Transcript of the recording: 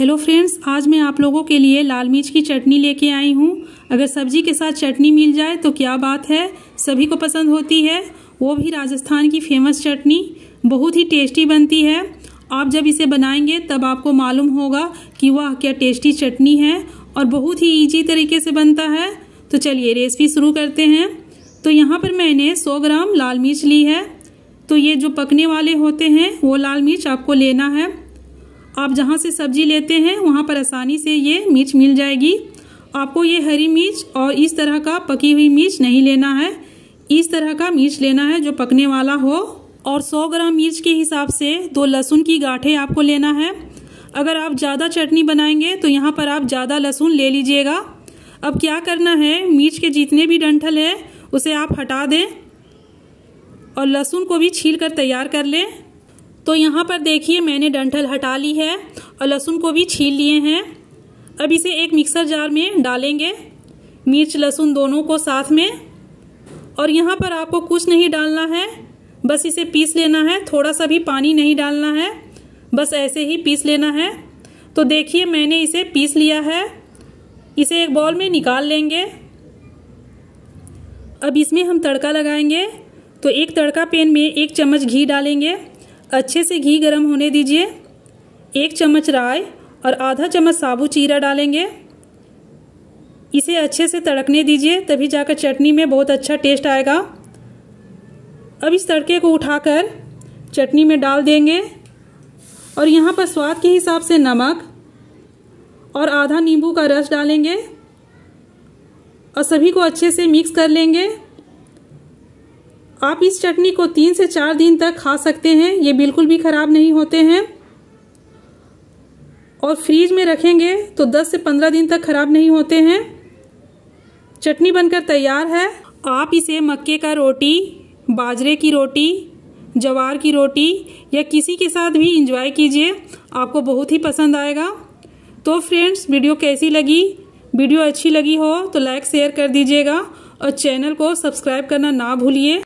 hello friends आज मैं आप लोगों के लिए लाल मिर्च की चटनी लेके आई हूँ अगर सब्जी के साथ चटनी मिल जाए तो क्या बात है सभी को पसंद होती है वो भी राजस्थान की फेमस चटनी बहुत ही टेस्टी बनती है आप जब इसे बनाएंगे तब आपको मालूम होगा कि वह क्या टेस्टी चटनी है और बहुत ही ईजी तरीके से बनता है तो चलिए रेसिपी शुरू करते हैं तो यहाँ पर मैंने सौ ग्राम लाल मिर्च ली है तो ये जो पकने वाले होते हैं वो लाल मिर्च आपको लेना है आप जहाँ से सब्जी लेते हैं वहाँ पर आसानी से ये मिर्च मिल जाएगी आपको ये हरी मिर्च और इस तरह का पकी हुई मिर्च नहीं लेना है इस तरह का मिर्च लेना है जो पकने वाला हो और 100 ग्राम मिर्च के हिसाब से दो लहसुन की गाठे आपको लेना है अगर आप ज़्यादा चटनी बनाएंगे तो यहाँ पर आप ज़्यादा लहसुन ले लीजिएगा अब क्या करना है मिर्च के जितने भी डंठल है उसे आप हटा दें और लहसुन को भी छील कर तैयार कर लें तो यहाँ पर देखिए मैंने डंठल हटा ली है और लहसुन को भी छील लिए हैं अब इसे एक मिक्सर जार में डालेंगे मिर्च लहसुन दोनों को साथ में और यहाँ पर आपको कुछ नहीं डालना है बस इसे पीस लेना है थोड़ा सा भी पानी नहीं डालना है बस ऐसे ही पीस लेना है तो देखिए मैंने इसे पीस लिया है इसे एक बॉल में निकाल लेंगे अब इसमें हम तड़का लगाएंगे तो एक तड़का पैन में एक चम्मच घी डालेंगे अच्छे से घी गर्म होने दीजिए एक चम्मच राय और आधा चम्मच साबुत चीरा डालेंगे इसे अच्छे से तड़कने दीजिए तभी जाकर चटनी में बहुत अच्छा टेस्ट आएगा अब इस तड़के को उठाकर चटनी में डाल देंगे और यहाँ पर स्वाद के हिसाब से नमक और आधा नींबू का रस डालेंगे और सभी को अच्छे से मिक्स कर लेंगे आप इस चटनी को तीन से चार दिन तक खा सकते हैं ये बिल्कुल भी ख़राब नहीं होते हैं और फ्रीज में रखेंगे तो 10 से 15 दिन तक ख़राब नहीं होते हैं चटनी बनकर तैयार है आप इसे मक्के का रोटी बाजरे की रोटी जवार की रोटी या किसी के साथ भी इंजॉय कीजिए आपको बहुत ही पसंद आएगा तो फ्रेंड्स वीडियो कैसी लगी वीडियो अच्छी लगी हो तो लाइक शेयर कर दीजिएगा और चैनल को सब्सक्राइब करना ना भूलिए